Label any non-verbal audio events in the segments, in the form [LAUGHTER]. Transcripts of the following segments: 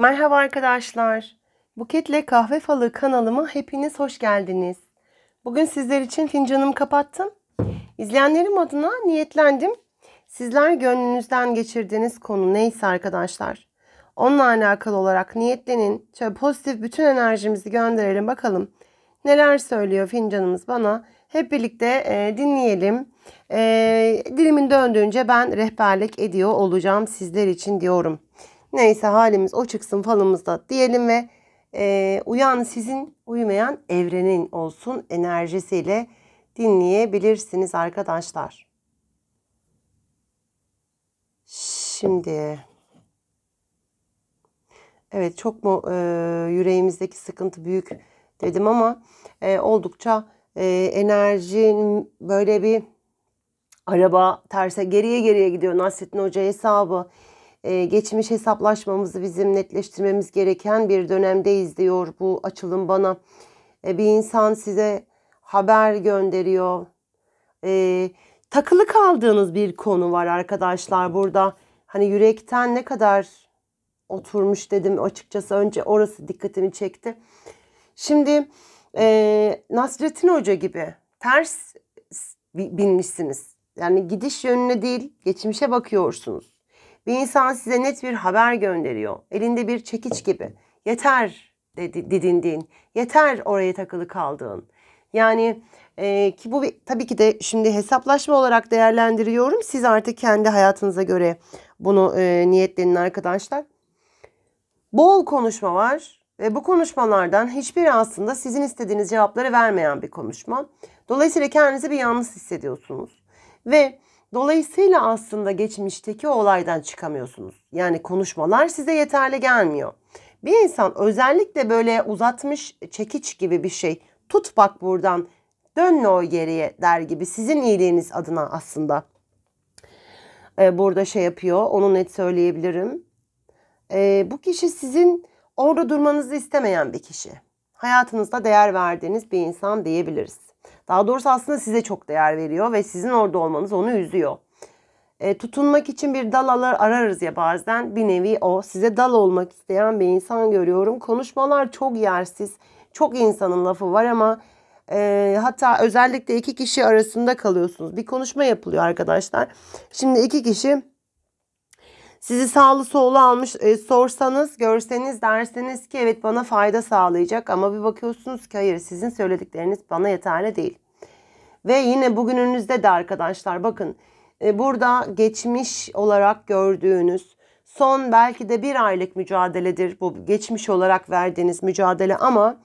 Merhaba arkadaşlar. Buketle Kahve Falı kanalıma hepiniz hoş geldiniz. Bugün sizler için fincanımı kapattım. İzleyenlerim adına niyetlendim. Sizler gönlünüzden geçirdiğiniz konu neyse arkadaşlar. Onunla alakalı olarak niyetlenin. Şöyle pozitif bütün enerjimizi gönderelim bakalım. Neler söylüyor fincanımız bana. Hep birlikte e, dinleyelim. E, dilimin döndüğünce ben rehberlik ediyor olacağım sizler için diyorum. Neyse halimiz o çıksın falımızda diyelim ve e, uyan sizin uyumayan evrenin olsun enerjisiyle dinleyebilirsiniz arkadaşlar. Şimdi evet çok mu e, yüreğimizdeki sıkıntı büyük dedim ama e, oldukça e, enerjinin böyle bir araba terse geriye geriye gidiyor Nasrettin Hoca hesabı ee, geçmiş hesaplaşmamızı bizim netleştirmemiz gereken bir dönemdeyiz diyor bu açılım bana. Ee, bir insan size haber gönderiyor. Ee, takılı kaldığınız bir konu var arkadaşlar burada. Hani yürekten ne kadar oturmuş dedim açıkçası önce orası dikkatimi çekti. Şimdi e, Nasrettin Hoca gibi ters binmişsiniz. Yani gidiş yönüne değil geçmişe bakıyorsunuz. Bir insan size net bir haber gönderiyor. Elinde bir çekiç gibi. Yeter dedi, didindiğin. Yeter oraya takılı kaldığın. Yani e, ki bu tabii ki de şimdi hesaplaşma olarak değerlendiriyorum. Siz artık kendi hayatınıza göre bunu e, niyetlenin arkadaşlar. Bol konuşma var ve bu konuşmalardan hiçbiri aslında sizin istediğiniz cevapları vermeyen bir konuşma. Dolayısıyla kendinizi bir yalnız hissediyorsunuz. Ve Dolayısıyla aslında geçmişteki olaydan çıkamıyorsunuz. Yani konuşmalar size yeterli gelmiyor. Bir insan özellikle böyle uzatmış çekiç gibi bir şey tut bak buradan dön o geriye der gibi sizin iyiliğiniz adına aslında ee, burada şey yapıyor onu net söyleyebilirim. Ee, bu kişi sizin orada durmanızı istemeyen bir kişi. Hayatınızda değer verdiğiniz bir insan diyebiliriz. Daha doğrusu aslında size çok değer veriyor ve sizin orada olmanız onu üzüyor. E, tutunmak için bir dal ararız ya bazen. Bir nevi o. Size dal olmak isteyen bir insan görüyorum. Konuşmalar çok yersiz. Çok insanın lafı var ama e, hatta özellikle iki kişi arasında kalıyorsunuz. Bir konuşma yapılıyor arkadaşlar. Şimdi iki kişi sizi sağlı sollu almış e, sorsanız, görseniz derseniz ki evet bana fayda sağlayacak ama bir bakıyorsunuz ki hayır sizin söyledikleriniz bana yeterli değil. Ve yine bugününüzde de arkadaşlar bakın e, burada geçmiş olarak gördüğünüz son belki de bir aylık mücadeledir bu geçmiş olarak verdiğiniz mücadele ama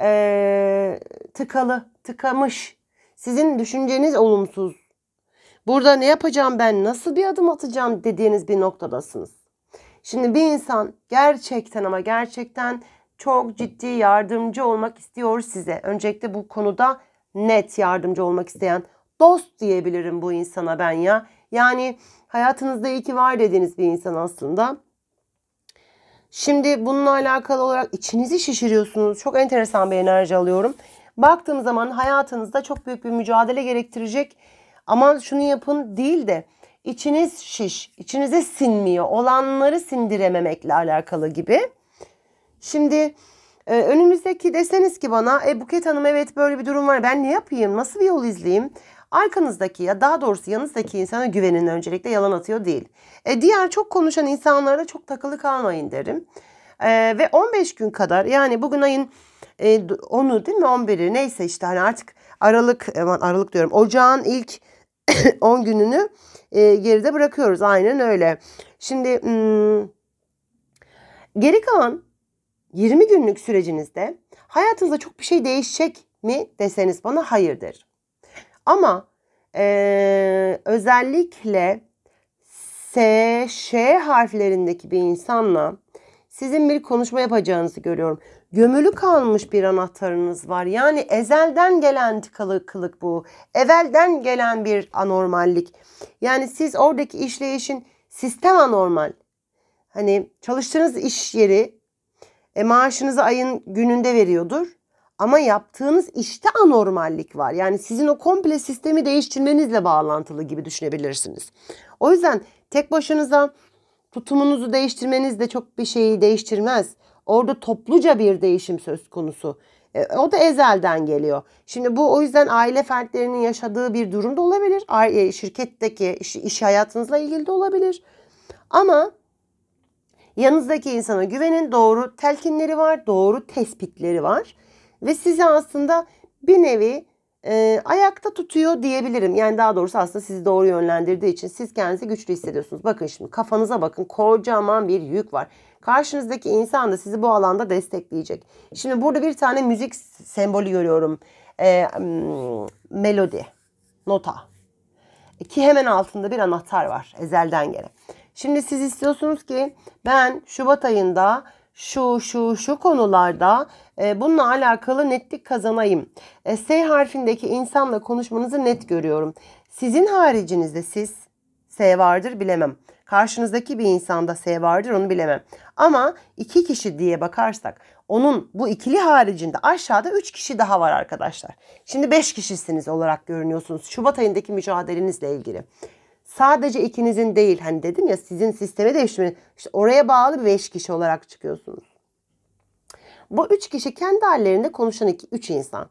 e, tıkalı, tıkamış. Sizin düşünceniz olumsuz Burada ne yapacağım ben? Nasıl bir adım atacağım dediğiniz bir noktadasınız. Şimdi bir insan gerçekten ama gerçekten çok ciddi yardımcı olmak istiyor size. Öncelikle bu konuda net yardımcı olmak isteyen dost diyebilirim bu insana ben ya. Yani hayatınızda iyi ki var dediğiniz bir insan aslında. Şimdi bununla alakalı olarak içinizi şişiriyorsunuz. Çok enteresan bir enerji alıyorum. Baktığım zaman hayatınızda çok büyük bir mücadele gerektirecek aman şunu yapın değil de içiniz şiş, içinize sinmiyor. Olanları sindirememekle alakalı gibi. Şimdi e, önümüzdeki deseniz ki bana e, Buket Hanım evet böyle bir durum var ben ne yapayım nasıl bir yol izleyeyim? Arkanızdaki ya daha doğrusu yanınızdaki insana güvenin öncelikle yalan atıyor değil. E, diğer çok konuşan insanlara çok takılı kalmayın derim. E, ve 15 gün kadar yani bugün ayın e, 10'u değil mi 11'i neyse işte hani artık Aralık Aralık diyorum Ocağın ilk 10 [COUGHS] gününü e, geride bırakıyoruz. Aynen öyle. Şimdi hmm, geri kalan 20 günlük sürecinizde hayatınızda çok bir şey değişecek mi deseniz bana hayırdır. Ama e, özellikle S, Ş harflerindeki bir insanla sizin bir konuşma yapacağınızı görüyorum gömülü kalmış bir anahtarınız var. Yani ezelden gelen tıkalıklık bu. Evelden gelen bir anormallik. Yani siz oradaki işleyişin sistem anormal. Hani çalıştığınız iş yeri e, maaşınızı ayın gününde veriyordur. Ama yaptığınız işte anormallik var. Yani sizin o komple sistemi değiştirmenizle bağlantılı gibi düşünebilirsiniz. O yüzden tek başınıza tutumunuzu değiştirmeniz de çok bir şeyi değiştirmez. Orada topluca bir değişim söz konusu. E, o da ezelden geliyor. Şimdi bu o yüzden aile fertlerinin yaşadığı bir durum da olabilir. E, şirketteki iş, iş hayatınızla ilgili de olabilir. Ama yanınızdaki insana güvenin doğru telkinleri var, doğru tespitleri var. Ve sizi aslında bir nevi e, ayakta tutuyor diyebilirim. Yani daha doğrusu aslında sizi doğru yönlendirdiği için siz kendinizi güçlü hissediyorsunuz. Bakın şimdi kafanıza bakın kocaman bir yük var. Karşınızdaki insan da sizi bu alanda destekleyecek. Şimdi burada bir tane müzik sembolü görüyorum. E, melodi, nota. Ki hemen altında bir anahtar var ezelden gelen. Şimdi siz istiyorsunuz ki ben Şubat ayında şu şu şu konularda e, bununla alakalı netlik kazanayım. E, S harfindeki insanla konuşmanızı net görüyorum. Sizin haricinizde siz S vardır bilemem karşınızdaki bir insanda S vardır onu bilemem. Ama iki kişi diye bakarsak onun bu ikili haricinde aşağıda üç kişi daha var arkadaşlar. Şimdi beş kişisiniz olarak görünüyorsunuz Şubat ayındaki mücadelenizle ilgili. Sadece ikinizin değil hani dedim ya sizin sisteme değiştirmeniz işte oraya bağlı beş kişi olarak çıkıyorsunuz. Bu üç kişi kendi hallerinde konuşan iki üç insan.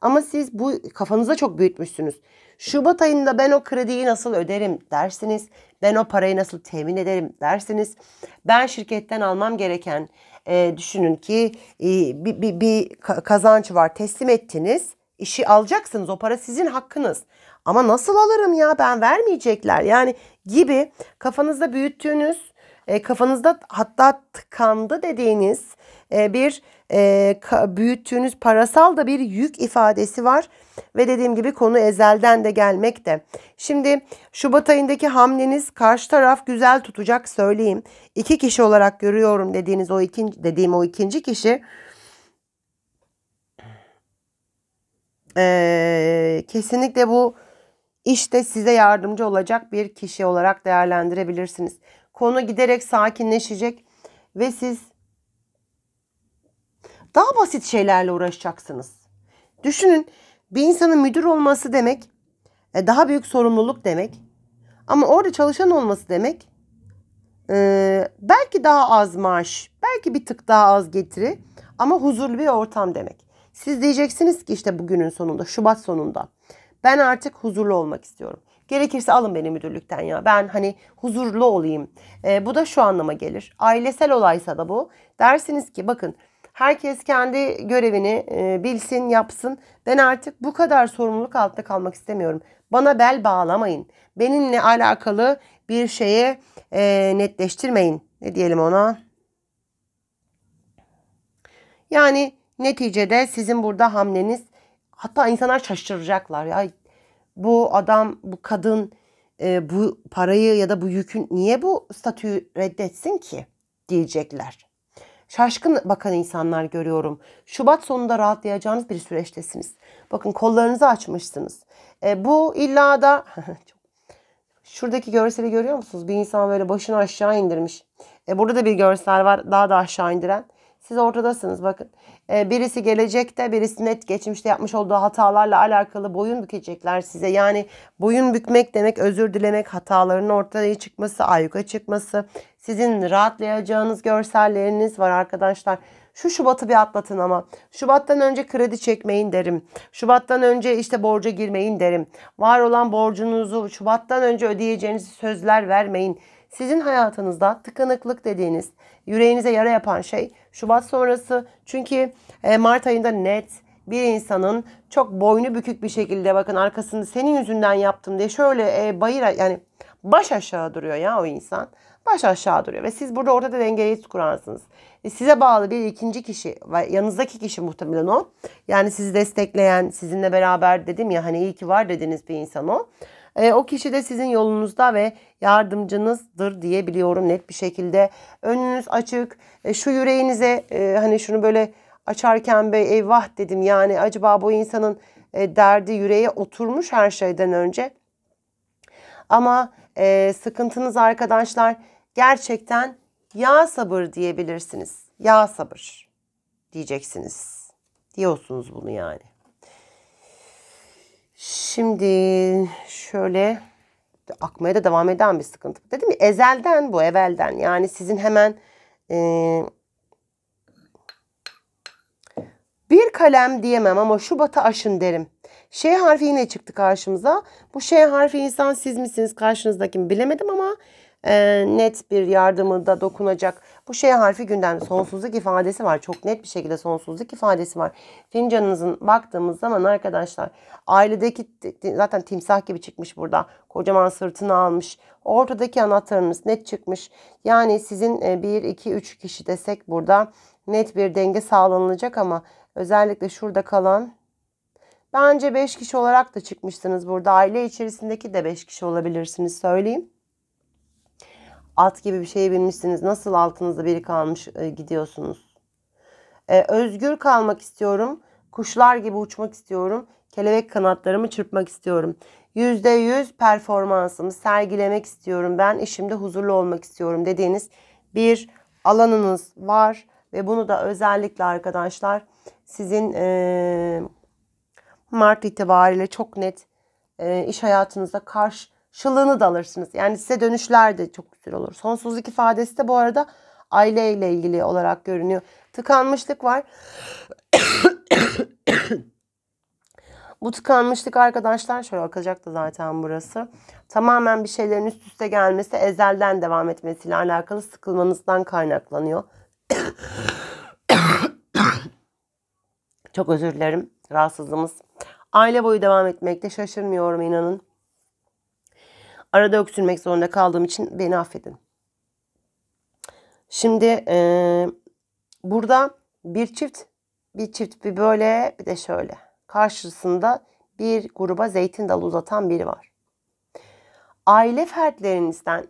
Ama siz bu kafanıza çok büyütmüşsünüz. Şubat ayında ben o krediyi nasıl öderim dersiniz. Ben o parayı nasıl temin ederim dersiniz. Ben şirketten almam gereken e, düşünün ki e, bir, bir, bir kazanç var teslim ettiniz. İşi alacaksınız o para sizin hakkınız. Ama nasıl alırım ya ben vermeyecekler yani gibi kafanızda büyüttüğünüz e, kafanızda hatta tıkandı dediğiniz e, bir e, büyüttüğünüz parasal da bir yük ifadesi var. Ve dediğim gibi konu ezelden de gelmekte. Şimdi Şubat ayındaki hamleniz karşı taraf güzel tutacak söyleyeyim. İki kişi olarak görüyorum dediğiniz o ikinci dediğim o ikinci kişi ee, kesinlikle bu işte size yardımcı olacak bir kişi olarak değerlendirebilirsiniz. Konu giderek sakinleşecek ve siz daha basit şeylerle uğraşacaksınız. Düşünün bir insanın müdür olması demek e, daha büyük sorumluluk demek. Ama orada çalışan olması demek e, belki daha az maaş, belki bir tık daha az getiri ama huzurlu bir ortam demek. Siz diyeceksiniz ki işte bugünün sonunda, Şubat sonunda ben artık huzurlu olmak istiyorum. Gerekirse alın beni müdürlükten ya. Ben hani huzurlu olayım. E, bu da şu anlama gelir. Ailesel olaysa da bu. Dersiniz ki bakın Herkes kendi görevini e, bilsin, yapsın. Ben artık bu kadar sorumluluk altında kalmak istemiyorum. Bana bel bağlamayın. Benimle alakalı bir şeye e, netleştirmeyin. Ne diyelim ona? Yani neticede sizin burada hamleniz hatta insanlar şaşıracaklar. Ya bu adam, bu kadın e, bu parayı ya da bu yükün niye bu statüyü reddetsin ki diyecekler. Şaşkın bakan insanlar görüyorum. Şubat sonunda rahatlayacağınız bir süreçtesiniz. Bakın kollarınızı açmışsınız. E, bu illa da [LAUGHS] şuradaki görseli görüyor musunuz? Bir insan böyle başını aşağı indirmiş. E, burada da bir görsel var daha da aşağı indiren. Siz ortadasınız bakın. Ee, birisi gelecekte, birisi net geçmişte yapmış olduğu hatalarla alakalı boyun bükecekler size. Yani boyun bükmek demek özür dilemek, hataların ortaya çıkması, ayyuka çıkması. Sizin rahatlayacağınız görselleriniz var arkadaşlar. Şu Şubat'ı bir atlatın ama. Şubat'tan önce kredi çekmeyin derim. Şubat'tan önce işte borca girmeyin derim. Var olan borcunuzu Şubat'tan önce ödeyeceğiniz sözler vermeyin. Sizin hayatınızda tıkanıklık dediğiniz, yüreğinize yara yapan şey Şubat sonrası. Çünkü e, Mart ayında net bir insanın çok boynu bükük bir şekilde bakın arkasını senin yüzünden yaptım diye şöyle e, bayır yani baş aşağı duruyor ya o insan. Baş aşağı duruyor ve siz burada ortada dengeyi kurarsınız. E, size bağlı bir ikinci kişi ve yanınızdaki kişi muhtemelen o. Yani sizi destekleyen, sizinle beraber dedim ya hani iyi ki var dediğiniz bir insan o. E, o kişi de sizin yolunuzda ve yardımcınızdır diye biliyorum net bir şekilde. Önünüz açık. E, şu yüreğinize e, hani şunu böyle açarken be eyvah dedim yani acaba bu insanın e, derdi yüreğe oturmuş her şeyden önce. Ama e, sıkıntınız arkadaşlar gerçekten ya sabır diyebilirsiniz. Ya sabır diyeceksiniz. Diyorsunuz bunu yani. Şimdi şöyle akmaya da devam eden bir sıkıntı. Dedim ya ezelden bu evelden. Yani sizin hemen e, bir kalem diyemem ama Şubat'a aşın derim. Ş harfi yine çıktı karşımıza. Bu Ş harfi insan siz misiniz karşınızdaki mi bilemedim ama e, net bir yardımı da dokunacak. Bu şey harfi gündem. Sonsuzluk ifadesi var. Çok net bir şekilde sonsuzluk ifadesi var. Fincanınızın baktığımız zaman arkadaşlar ailedeki zaten timsah gibi çıkmış burada. Kocaman sırtını almış. Ortadaki anahtarınız net çıkmış. Yani sizin 1, 2, 3 kişi desek burada net bir denge sağlanılacak ama özellikle şurada kalan Bence 5 kişi olarak da çıkmışsınız burada. Aile içerisindeki de 5 kişi olabilirsiniz söyleyeyim. At gibi bir şeye binmişsiniz. Nasıl altınızda biri kalmış e, gidiyorsunuz? E, özgür kalmak istiyorum. Kuşlar gibi uçmak istiyorum. Kelebek kanatlarımı çırpmak istiyorum. Yüzde yüz performansımı sergilemek istiyorum. Ben işimde huzurlu olmak istiyorum dediğiniz bir alanınız var. Ve bunu da özellikle arkadaşlar sizin e, Mart itibariyle çok net e, iş hayatınıza karşı şılığını da alırsınız. Yani size dönüşler de çok güzel olur. Sonsuzluk ifadesi de bu arada aileyle ilgili olarak görünüyor. Tıkanmışlık var. [COUGHS] Bu tıkanmışlık arkadaşlar şöyle da zaten burası. Tamamen bir şeylerin üst üste gelmesi, ezelden devam etmesiyle alakalı sıkılmanızdan kaynaklanıyor. [COUGHS] Çok özür dilerim. Rahatsızlığımız. Aile boyu devam etmekte şaşırmıyorum inanın. Arada öksürmek zorunda kaldığım için beni affedin. Şimdi e, burada bir çift, bir çift bir böyle bir de şöyle. Karşısında bir gruba zeytin dalı uzatan biri var. Aile fertlerinizden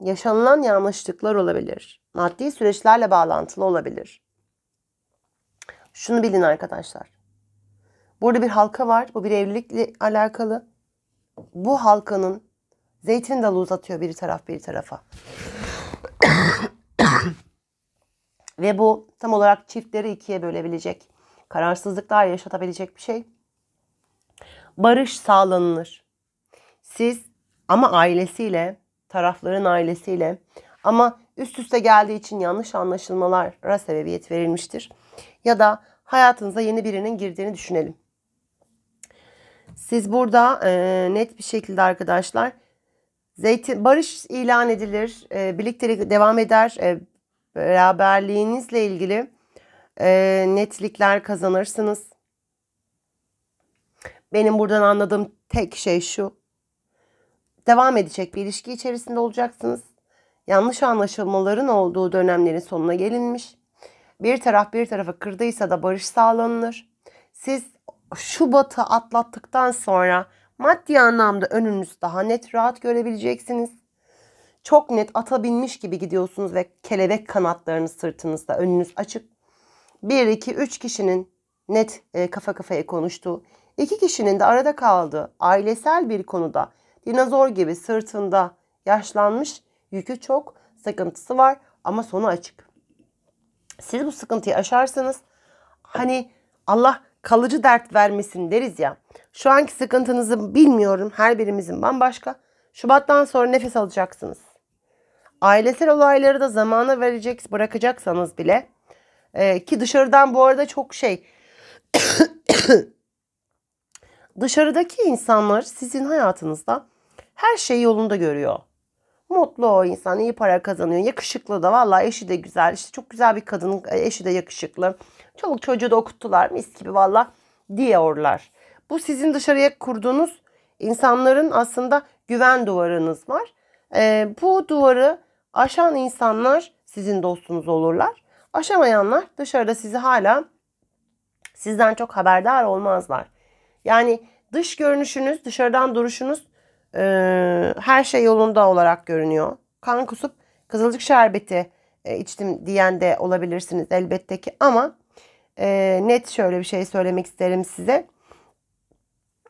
yaşanılan yanlışlıklar olabilir. Maddi süreçlerle bağlantılı olabilir. Şunu bilin arkadaşlar. Burada bir halka var. Bu bir evlilikle alakalı. Bu halkanın Zeytin dalı uzatıyor bir taraf bir tarafa. [COUGHS] Ve bu tam olarak çiftleri ikiye bölebilecek, kararsızlıklar yaşatabilecek bir şey. Barış sağlanılır. Siz ama ailesiyle, tarafların ailesiyle ama üst üste geldiği için yanlış anlaşılmalara sebebiyet verilmiştir. Ya da hayatınıza yeni birinin girdiğini düşünelim. Siz burada e, net bir şekilde arkadaşlar Zeytin barış ilan edilir, e, birliktelik devam eder, e, beraberliğinizle ilgili e, netlikler kazanırsınız. Benim buradan anladığım tek şey şu. Devam edecek bir ilişki içerisinde olacaksınız. Yanlış anlaşılmaların olduğu dönemlerin sonuna gelinmiş. Bir taraf bir tarafa kırdıysa da barış sağlanılır. Siz Şubat'ı atlattıktan sonra Maddi anlamda önünüz daha net rahat görebileceksiniz. Çok net ata binmiş gibi gidiyorsunuz ve kelebek kanatlarınız sırtınızda önünüz açık. Bir iki üç kişinin net e, kafa kafaya konuştuğu, iki kişinin de arada kaldığı ailesel bir konuda dinozor gibi sırtında yaşlanmış, yükü çok, sıkıntısı var ama sonu açık. Siz bu sıkıntıyı aşarsanız hani Allah kalıcı dert vermesin deriz ya. Şu anki sıkıntınızı bilmiyorum. Her birimizin bambaşka. Şubattan sonra nefes alacaksınız. Ailesel olayları da zamana verecek bırakacaksanız bile e, ki dışarıdan bu arada çok şey [COUGHS] dışarıdaki insanlar sizin hayatınızda her şeyi yolunda görüyor. Mutlu o insan. iyi para kazanıyor. Yakışıklı da valla eşi de güzel. işte çok güzel bir kadın. E, eşi de yakışıklı. Çoluk çocuğu da okuttular. Mis gibi valla diyorlar. Bu sizin dışarıya kurduğunuz insanların aslında güven duvarınız var. E, bu duvarı aşan insanlar sizin dostunuz olurlar. Aşamayanlar dışarıda sizi hala sizden çok haberdar olmazlar. Yani dış görünüşünüz, dışarıdan duruşunuz e, her şey yolunda olarak görünüyor. Kan kusup kızılcık şerbeti e, içtim diyen de olabilirsiniz elbette ki ama e, net şöyle bir şey söylemek isterim size.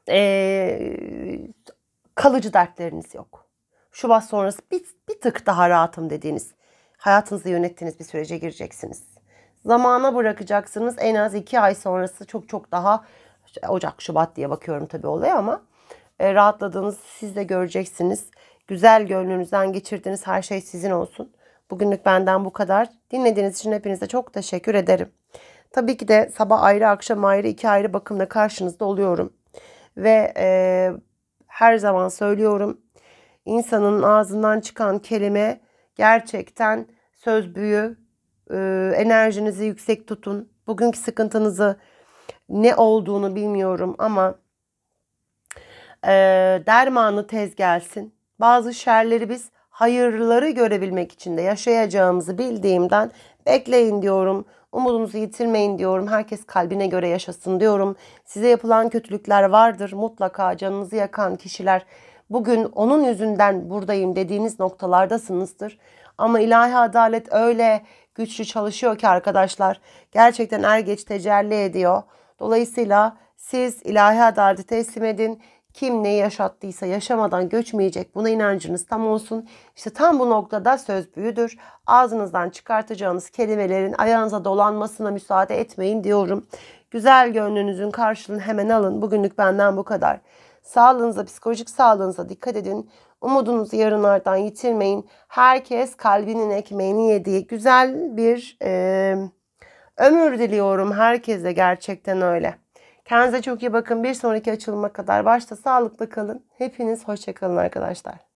E, kalıcı dertleriniz yok. Şubat sonrası bir, bir tık daha rahatım dediğiniz, hayatınızı yönettiğiniz bir sürece gireceksiniz. Zamana bırakacaksınız en az iki ay sonrası çok çok daha Ocak, Şubat diye bakıyorum tabii olaya ama e, rahatladığınızı siz de göreceksiniz. Güzel gönlünüzden geçirdiğiniz her şey sizin olsun. Bugünlük benden bu kadar. Dinlediğiniz için hepinize çok teşekkür ederim. Tabii ki de sabah ayrı akşam ayrı iki ayrı bakımla karşınızda oluyorum. Ve e, her zaman söylüyorum insanın ağzından çıkan kelime gerçekten söz büyü. E, enerjinizi yüksek tutun. Bugünkü sıkıntınızı ne olduğunu bilmiyorum ama e, dermanı tez gelsin. Bazı şerleri biz hayırları görebilmek için de yaşayacağımızı bildiğimden bekleyin diyorum. Umudunuzu yitirmeyin diyorum. Herkes kalbine göre yaşasın diyorum. Size yapılan kötülükler vardır. Mutlaka canınızı yakan kişiler bugün onun yüzünden buradayım dediğiniz noktalardasınızdır. Ama ilahi adalet öyle güçlü çalışıyor ki arkadaşlar. Gerçekten er geç tecelli ediyor. Dolayısıyla siz ilahi adaleti teslim edin. Kim neyi yaşattıysa yaşamadan göçmeyecek buna inancınız tam olsun. İşte tam bu noktada söz büyüdür. Ağzınızdan çıkartacağınız kelimelerin ayağınıza dolanmasına müsaade etmeyin diyorum. Güzel gönlünüzün karşılığını hemen alın. Bugünlük benden bu kadar. Sağlığınıza, psikolojik sağlığınıza dikkat edin. Umudunuzu yarınlardan yitirmeyin. Herkes kalbinin ekmeğini yediği güzel bir e, ömür diliyorum herkese gerçekten öyle. Kendinize çok iyi bakın. Bir sonraki açılıma kadar başta sağlıklı kalın. Hepiniz hoşça kalın arkadaşlar.